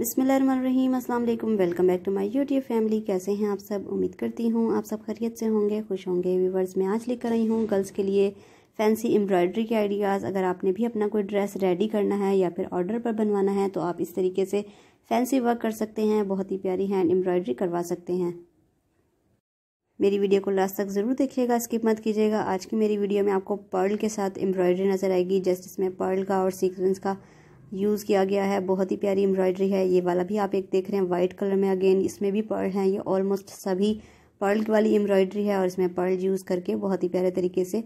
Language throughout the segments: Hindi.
बिसमीम अस्सलाम वालेकुम welcome back to my YouTube family कैसे हैं आप सब उम्मीद करती हूँ आप सब खरीत से होंगे खुश होंगे व्यूवर्स मैं आज लेकर आई हूँ गर्ल्स के लिए फैंसी एम्ब्रॉयडरी के आइडियाज़ अगर आपने भी अपना कोई ड्रेस रेडी करना है या फिर ऑर्डर पर बनवाना है तो आप इस तरीके से फैंसी वर्क कर सकते हैं बहुत ही प्यारी हैंड एम्ब्रॉयडरी करवा सकते हैं मेरी वीडियो को लास्ट तक ज़रूर देखिएगा स्किप मत कीजिएगा आज की मेरी वीडियो में आपको पर्ल के साथ एम्ब्रॉयडरी नज़र आएगी जस्ट इसमें पर्ल का और सीक्वेंस का यूज़ किया गया है बहुत ही प्यारी एम्ब्रॉयडरी है ये वाला भी आप एक देख रहे हैं वाइट कलर में अगेन इसमें भी पर्ल हैं ये ऑलमोस्ट सभी पर्ल वाली एम्ब्रॉयडरी है और इसमें पर्ल यूज़ करके बहुत ही प्यारे तरीके से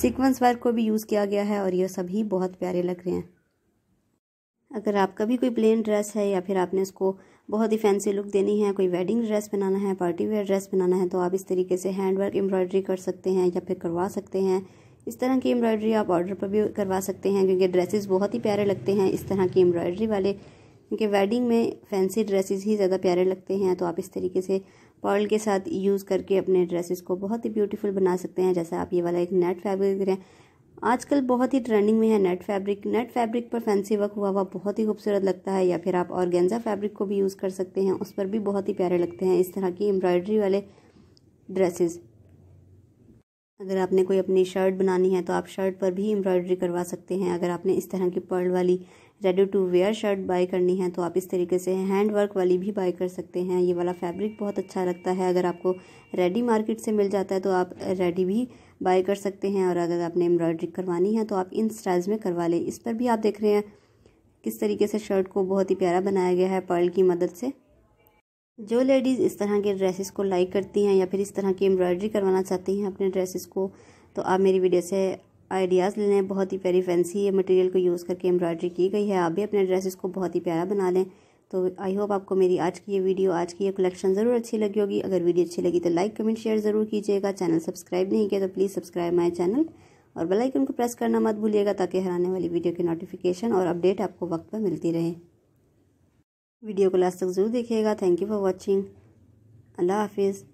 सीक्वेंस वर्क को भी यूज़ किया गया है और ये सभी बहुत प्यारे लग रहे हैं अगर आपका भी कोई प्लेन ड्रेस है या फिर आपने इसको बहुत ही फैंसी लुक देनी है कोई वेडिंग ड्रेस बनाना है पार्टी वेयर ड्रेस बनाना है तो आप इस तरीके से हैंड वर्क एम्ब्रॉयडरी कर सकते हैं या फिर करवा सकते हैं इस तरह की एम्ब्रॉयडरी आप ऑर्डर पर भी करवा सकते हैं क्योंकि ड्रेसेस बहुत ही प्यारे लगते हैं इस तरह की एम्ब्रॉयडरी वाले क्योंकि वेडिंग में फैंसी ड्रेसेस ही ज़्यादा प्यारे लगते हैं तो आप इस तरीके से पर्ल के साथ यूज़ करके अपने ड्रेसेस को बहुत ही ब्यूटीफुल बना सकते हैं जैसा आप ये वाला एक नेट फैब्रिक रहे हैं आजकल बहुत ही ट्रेंडिंग में है नेट फैब्रिक नेट फैब्रिक पर फैंसी वर्क हुआ हुआ बहुत ही खूबसूरत लगता है या फिर आप ऑर्गेंजा फैब्रिक को भी यूज़ कर सकते हैं उस पर भी बहुत ही प्यारे लगते हैं इस तरह की एम्ब्रॉयडरी वाले ड्रेसेज अगर आपने कोई अपनी शर्ट बनानी है तो आप शर्ट पर भी एम्ब्रॉयडरी करवा सकते हैं अगर आपने इस तरह की पर्ल वाली ready to wear shirt buy करनी है तो आप इस तरीके से हैंड वर्क वाली भी बाय कर सकते हैं ये वाला फैब्रिक बहुत अच्छा लगता है अगर आपको रेडी मार्केट से मिल जाता है तो आप रेडी भी बाय कर सकते हैं और अगर आपने एम्ब्रॉयडरी करवानी है तो आप इन स्टाइल्स में करवा लें इस पर भी आप देख रहे हैं किस तरीके से शर्ट को बहुत ही प्यारा बनाया गया है पर्ल की मदद से जो लेडीज़ इस तरह के ड्रेसेस को लाइक करती हैं या फिर इस तरह की एम्ब्रॉयडरी करवाना चाहती हैं अपने ड्रेसेस को तो आप मेरी वीडियो से आइडियाज़ ले लें बहुत ही प्यारी फैंसी ये मटेरियल को यूज़ करके एम्ब्रॉयडरी की गई है आप भी अपने ड्रेसेस को बहुत ही प्यारा बना लें तो आई होप आपको मेरी आज की ये वीडियो आज की ये कलेक्शन ज़रूर अच्छी लगी होगी अगर वीडियो अच्छी लगी तो लाइक कमेंट शेयर ज़रूर कीजिएगा चैनल सब्सक्राइब नहीं किया तो प्लीज़ सब्सक्राइब माई चैनल और बेलाइकन को प्रेस करना मत भूलिएगा ताकि हराने वाली वीडियो की नोटिफिकेशन और अपडेट आपको वक्त पर मिलती रहे वीडियो को लास्ट तक ज़रूर देखिएगा थैंक यू फॉर वॉचिंग अल्लाह हाफिज़